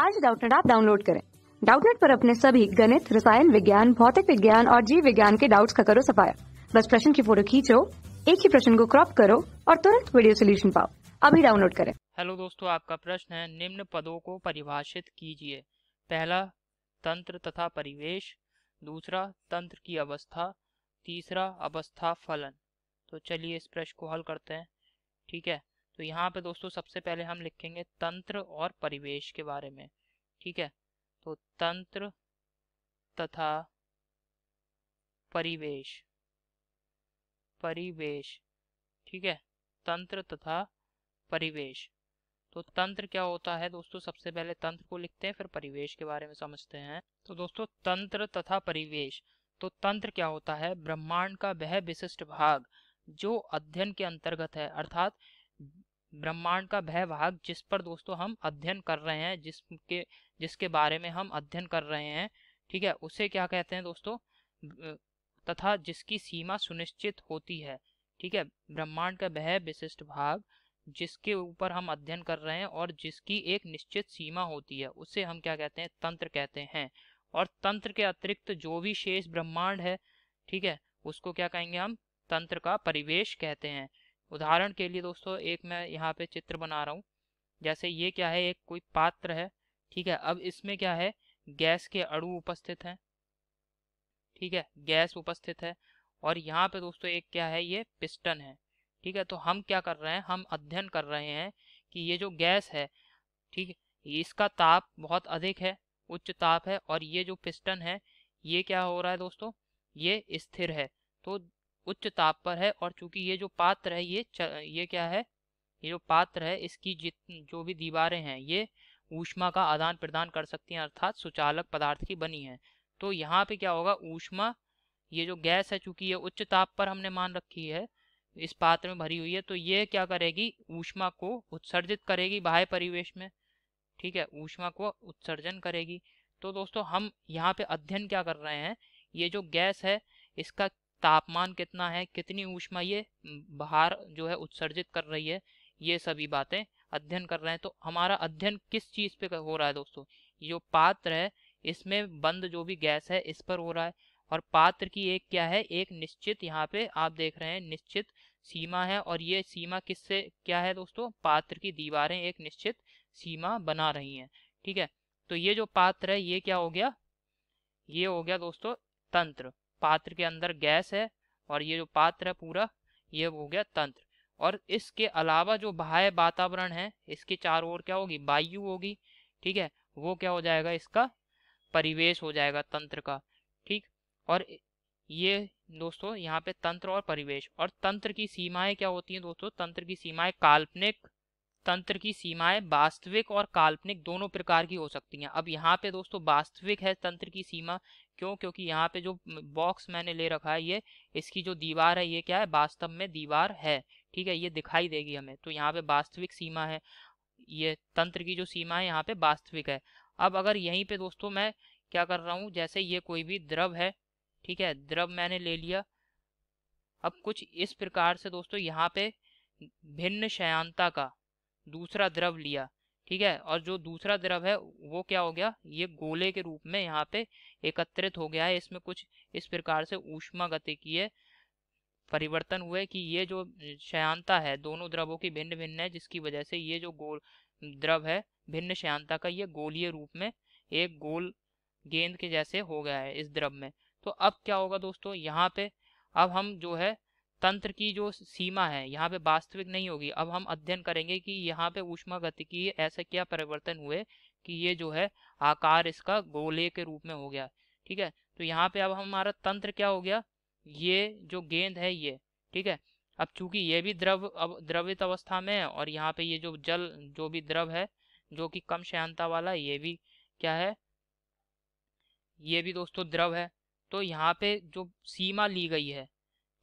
आज डाउटनेट आप डाउनलोड करें डाउटनेट पर अपने सभी गणित रसायन विज्ञान भौतिक विज्ञान और जीव विज्ञान के डाउट्स का करो सफाया बस प्रश्न की फोटो खींचो एक ही प्रश्न को क्रॉप करो और तुरंत वीडियो सोल्यूशन पाओ अभी डाउनलोड करें हेलो दोस्तों आपका प्रश्न है निम्न पदों को परिभाषित कीजिए पहला तंत्र तथा परिवेश दूसरा तंत्र की अवस्था तीसरा अवस्था फलन तो चलिए इस प्रश्न को हल करते हैं ठीक है तो यहाँ पे दोस्तों सबसे पहले हम लिखेंगे तंत्र और परिवेश के बारे में ठीक है तो तंत्र तथा परिवेश परिवेश ठीक है तंत्र तथा परिवेश तो तंत्र क्या होता है दोस्तों सबसे पहले तंत्र को लिखते हैं फिर परिवेश के बारे में समझते हैं तो दोस्तों तंत्र तथा परिवेश तो तंत्र क्या होता है ब्रह्मांड का वह विशिष्ट भाग जो अध्ययन के अंतर्गत है अर्थात ब्रह्मांड का वह भाग जिस पर दोस्तों हम अध्ययन कर रहे हैं जिसके जिसके बारे में हम अध्ययन कर रहे हैं ठीक है उसे क्या कहते हैं दोस्तों तथा जिसकी सीमा सुनिश्चित होती है ठीक है ब्रह्मांड का वह विशिष्ट भाग जिसके ऊपर हम अध्ययन कर रहे हैं और जिसकी एक निश्चित सीमा होती है उसे हम क्या कहते हैं तंत्र कहते हैं और तंत्र के अतिरिक्त जो भी शेष ब्रह्मांड है ठीक है उसको क्या कहेंगे हम तंत्र का परिवेश कहते हैं उदाहरण के लिए दोस्तों एक मैं यहाँ पे चित्र बना रहा हूँ जैसे ये क्या है एक कोई पात्र है ठीक है अब इसमें क्या है गैस के अड़ू उपस्थित हैं ठीक है गैस उपस्थित है और यहाँ पे दोस्तों एक क्या है ये पिस्टन है ठीक है तो हम क्या कर रहे हैं हम अध्ययन कर रहे हैं कि ये जो गैस है ठीक है इसका ताप बहुत अधिक है उच्च ताप है और ये जो पिस्टन है ये क्या हो रहा है दोस्तों ये स्थिर है तो उच्च ताप पर है और चूंकि ये जो पात्र है ये ये क्या है ये जो पात्र है इसकी जित जो भी दीवारें हैं ये ऊष्मा का आदान प्रदान कर सकती हैं अर्थात सुचालक पदार्थ की बनी है तो यहाँ पे क्या होगा ऊष्मा ये जो गैस है चूंकि ये उच्च ताप पर हमने मान रखी है इस पात्र में भरी हुई है तो ये क्या करेगी ऊष्मा को उत्सर्जित करेगी बाह्य परिवेश में ठीक है ऊष्मा को उत्सर्जन करेगी तो दोस्तों हम यहाँ पे अध्ययन क्या कर रहे हैं ये जो गैस है इसका तापमान कितना है कितनी ऊष्मा ये बाहर जो है उत्सर्जित कर रही है ये सभी बातें अध्ययन कर रहे हैं तो हमारा अध्ययन किस चीज़ पे हो रहा है दोस्तों जो पात्र है इसमें बंद जो भी गैस है इस पर हो रहा है और पात्र की एक क्या है एक निश्चित यहाँ पे आप देख रहे हैं निश्चित सीमा है और ये सीमा किससे क्या है दोस्तों पात्र की दीवारें एक निश्चित सीमा बना रही हैं ठीक है तो ये जो पात्र है ये क्या हो गया ये हो गया दोस्तों तंत्र पात्र के अंदर गैस है और ये जो पात्र है पूरा ये हो गया तंत्र और इसके अलावा जो बाह्य वातावरण है इसके चारों ओर क्या होगी वायु होगी ठीक है वो क्या हो जाएगा इसका परिवेश हो जाएगा तंत्र का ठीक और ये दोस्तों यहाँ पे तंत्र और परिवेश और तंत्र की सीमाएं क्या होती हैं दोस्तों तंत्र की सीमाएं काल्पनिक तंत्र की सीमाएं वास्तविक और काल्पनिक दोनों प्रकार की हो सकती हैं अब यहाँ पे दोस्तों वास्तविक है तंत्र की सीमा क्यों क्योंकि यहाँ पे जो बॉक्स मैंने ले रखा है ये इसकी जो दीवार है ये क्या है वास्तव में दीवार है ठीक है ये दिखाई देगी हमें तो यहाँ पे वास्तविक सीमा है ये तंत्र की जो सीमा है यहाँ पे वास्तविक है अब अगर यहीं पे दोस्तों मैं क्या कर रहा हूँ जैसे ये कोई भी द्रव है ठीक है द्रव मैंने ले लिया अब कुछ इस प्रकार से दोस्तों यहाँ पे भिन्न शयांता का दूसरा द्रव लिया ठीक है और जो दूसरा द्रव है वो क्या हो गया ये गोले के रूप में यहाँ पे एकत्रित हो गया है इसमें कुछ इस प्रकार से ऊष्मा गति की है परिवर्तन हुए कि ये जो शयांता है दोनों द्रवों की भिन्न भिन्न है जिसकी वजह से ये जो गोल द्रव है भिन्न शयांता का ये गोलीय रूप में एक गोल गेंद के जैसे हो गया है इस द्रव में तो अब क्या होगा दोस्तों यहाँ पे अब हम जो है तंत्र की जो सीमा है यहाँ पे वास्तविक नहीं होगी अब हम अध्ययन करेंगे कि यहाँ पे ऊष्मा की ऐसे क्या परिवर्तन हुए कि ये जो है आकार इसका गोले के रूप में हो गया ठीक है तो यहाँ पे अब हमारा तंत्र क्या हो गया ये जो गेंद है ये ठीक है अब चूंकि ये भी द्रव अब द्रवित अवस्था में है और यहाँ पे ये जो जल जो भी द्रव है जो कि कम शांता वाला ये भी क्या है ये भी दोस्तों द्रव है तो यहाँ पे जो सीमा ली गई है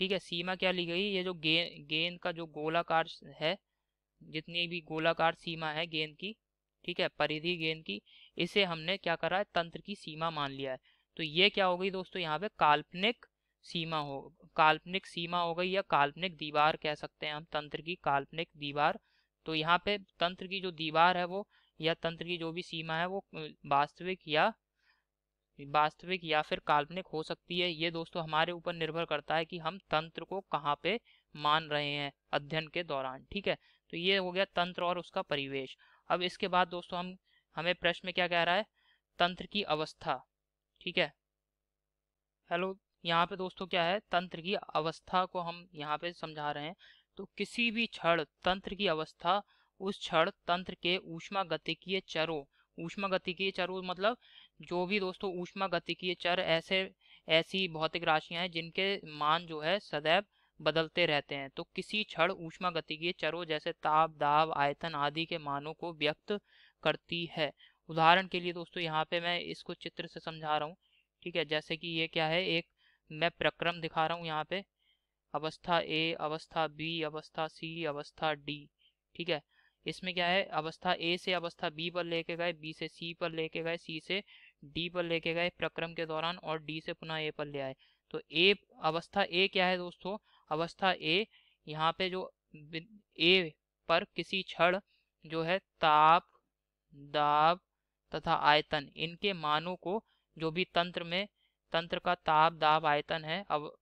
ठीक है सीमा क्या ली गई ये जो गेंद गेंद का जो गोलाकार है जितनी भी गोलाकार सीमा है गेंद की ठीक है परिधि गेंद की इसे हमने क्या करा है तंत्र की सीमा मान लिया है तो ये क्या हो गई दोस्तों यहाँ पे काल्पनिक सीमा हो काल्पनिक सीमा हो गई या काल्पनिक दीवार कह सकते हैं हम तंत्र की काल्पनिक दीवार तो यहाँ पे तंत्र की जो दीवार है वो या तंत्र की जो भी सीमा है वो वास्तविक या वास्तविक या फिर काल्पनिक हो सकती है ये दोस्तों हमारे ऊपर निर्भर करता है कि हम तंत्र को कहाँ पे मान रहे हैं अध्ययन के दौरान ठीक है तो ये हो गया तंत्र और उसका परिवेश अब इसके बाद दोस्तों हम हमें प्रश्न में क्या कह रहा है तंत्र की अवस्था ठीक है हेलो यहाँ पे दोस्तों क्या है तंत्र की अवस्था को हम यहाँ पे समझा रहे हैं तो किसी भी क्षण तंत्र की अवस्था उस क्षण तंत्र के ऊष्मा गतिकीय चरों ऊष्मा गतिकीय चरों मतलब जो भी दोस्तों ऊष्मा गतिकीय चर ऐसे ऐसी भौतिक राशियां हैं जिनके मान जो है सदैव बदलते रहते हैं तो किसी क्षण ऊष्मा गतिकीय चरों जैसे ताप दाब आयतन आदि के मानों को व्यक्त करती है उदाहरण के लिए दोस्तों यहाँ पे मैं इसको चित्र से समझा रहा हूँ ठीक है जैसे कि ये क्या है एक मैं प्रक्रम दिखा रहा हूँ यहाँ पे अवस्था ए अवस्था बी अवस्था सी अवस्था डी ठीक है इसमें क्या है अवस्था ए से अवस्था बी पर लेके गए बी से सी पर लेके गए सी से डी पर लेके गए प्रक्रम के दौरान और डी से पुनः ए पर ले आए तो ए अवस्था ए क्या है दोस्तों अवस्था ए यहाँ पे जो ए पर किसी क्षण जो है ताप दाब तथा आयतन इनके मानों को जो भी तंत्र में तंत्र का ताप दाब आयतन है अब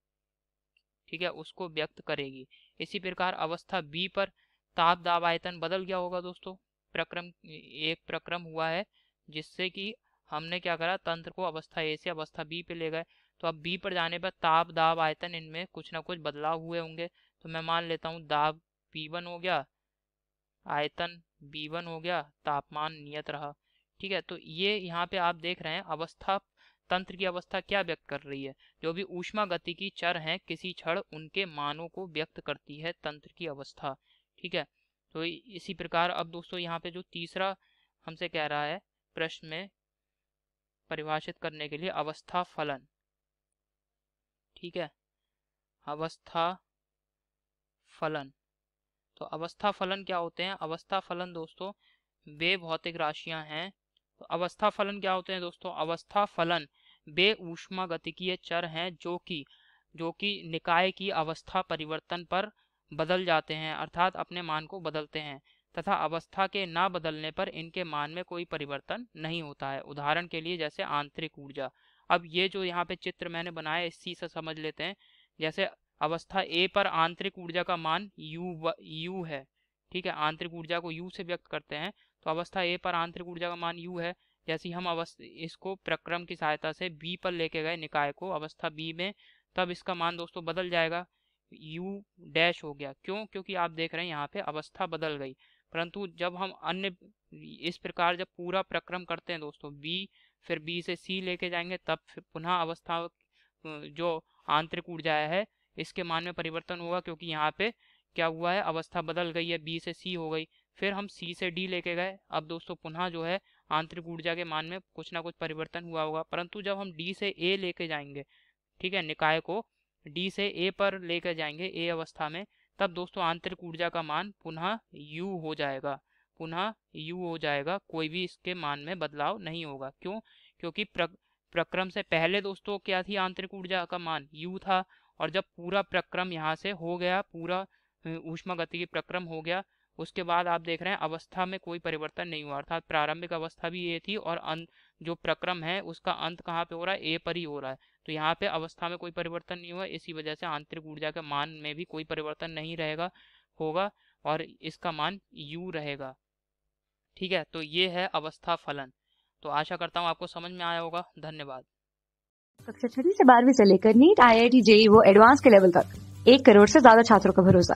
ठीक है उसको व्यक्त करेगी इसी प्रकार अवस्था बी पर ताप दाब आयतन बदल गया होगा दोस्तों प्रक्रम एक प्रक्रम हुआ है जिससे कि हमने क्या करा तंत्र को अवस्था ए से अवस्था बी पे ले गए तो अब बी पर जाने पर ताप दाब आयतन इनमें कुछ ना कुछ बदलाव हुए होंगे तो मैं मान लेता हूँ दाब पी वन हो गया आयतन बी वन हो गया तापमान नियत रहा ठीक है तो ये यहाँ पे आप देख रहे हैं अवस्था तंत्र की अवस्था क्या व्यक्त कर रही है जो भी ऊष्मा गति की चर हैं किसी क्षण उनके मानों को व्यक्त करती है तंत्र की अवस्था ठीक है तो इसी प्रकार अब दोस्तों यहाँ पे जो तीसरा हमसे कह रहा है प्रश्न में परिभाषित करने के लिए अवस्था फलन ठीक है अवस्था फलन तो अवस्था फलन क्या होते हैं अवस्था फलन दोस्तों वे भौतिक राशियां हैं तो अवस्था फलन क्या होते हैं दोस्तों अवस्था फलन वे ऊष्मा गतिकीय चर हैं जो कि जो कि निकाय की अवस्था परिवर्तन पर बदल जाते हैं अर्थात अपने मान को बदलते हैं तथा अवस्था के ना बदलने पर इनके मान में कोई परिवर्तन नहीं होता है उदाहरण के लिए जैसे आंतरिक ऊर्जा अब ये जो यहाँ पे चित्र मैंने बनाया इसी से समझ लेते हैं जैसे अवस्था ए पर आंतरिक ऊर्जा का मान यू यू है ठीक है आंतरिक ऊर्जा को यू से व्यक्त करते हैं तो अवस्था ए पर आंतरिक ऊर्जा का मान यू है जैसे हम अवस्था इसको प्रक्रम की सहायता से बी पर लेके गए निकाय को अवस्था बी में तब इसका मान दोस्तों बदल जाएगा यू डैश हो गया क्यों क्योंकि आप देख रहे हैं यहाँ पे अवस्था बदल गई परंतु जब हम अन्य इस प्रकार जब पूरा प्रक्रम करते हैं दोस्तों बी फिर बी से सी लेके जाएंगे तब फिर पुनः अवस्था जो आंतरिक ऊर्जा है इसके मान में परिवर्तन होगा क्योंकि यहाँ पे क्या हुआ है अवस्था बदल गई है बी से सी हो गई फिर हम सी से डी लेके गए अब दोस्तों पुनः जो है आंतरिक ऊर्जा के मान में कुछ ना कुछ परिवर्तन हुआ होगा परंतु जब हम डी से ए लेके जाएंगे ठीक है निकाय को डी से ए पर लेकर जाएंगे ए अवस्था में तब दोस्तों आंतरिक ऊर्जा का मान पुनः यू हो जाएगा पुनः यू हो जाएगा कोई भी इसके मान में बदलाव नहीं होगा क्यों क्योंकि प्र, प्रक्रम से पहले दोस्तों क्या थी आंतरिक ऊर्जा का मान यू था और जब पूरा प्रक्रम यहाँ से हो गया पूरा ऊष्मा गति प्रक्रम हो गया उसके बाद आप देख रहे हैं अवस्था में कोई परिवर्तन नहीं हुआ अर्थात प्रारंभिक अवस्था भी ये थी और अंत जो प्रक्रम है उसका अंत कहाँ पे हो रहा है ए पर ही हो रहा है तो यहाँ पे अवस्था में कोई परिवर्तन नहीं हुआ इसी वजह से आंतरिक ऊर्जा के मान में भी कोई परिवर्तन नहीं रहेगा होगा और इसका मान यू रहेगा ठीक है तो ये है अवस्था फलन तो आशा करता हूँ आपको समझ में आया होगा धन्यवाद कक्षा छठी से बारहवीं से लेकर NEET I I T JEE वो एडवांस के लेवल तक एक करोड़ से ज्यादा छात्रों का भरोसा